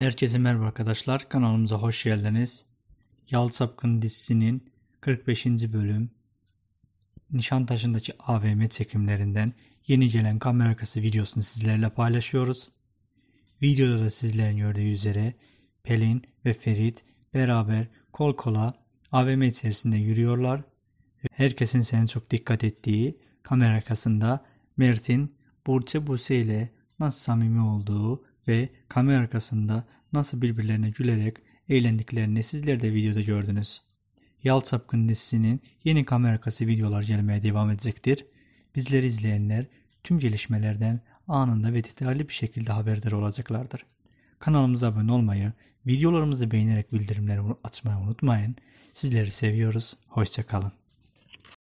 Herkese merhaba arkadaşlar. Kanalımıza hoş geldiniz. Yalı Sapkın dizisinin 45. bölüm Nişantaşı'ndaki AVM çekimlerinden yeni gelen kamera arkası videosunu sizlerle paylaşıyoruz. Videoda da sizlerin gördüğü üzere Pelin ve Ferit beraber kol kola AVM içerisinde yürüyorlar. Herkesin senin çok dikkat ettiği kamera arkasında Mert'in Burçe Buse ile nasıl samimi olduğu ve kamera arkasında nasıl birbirlerine gülerek eğlendiklerini sizler de videoda gördünüz. Yal Sapkın dizisinin yeni kamera arkası videolar gelmeye devam edecektir. Bizleri izleyenler tüm gelişmelerden anında ve detaylı bir şekilde haberdar olacaklardır. Kanalımıza abone olmayı, videolarımızı beğenerek bildirimleri açmayı unutmayın. Sizleri seviyoruz. Hoşçakalın.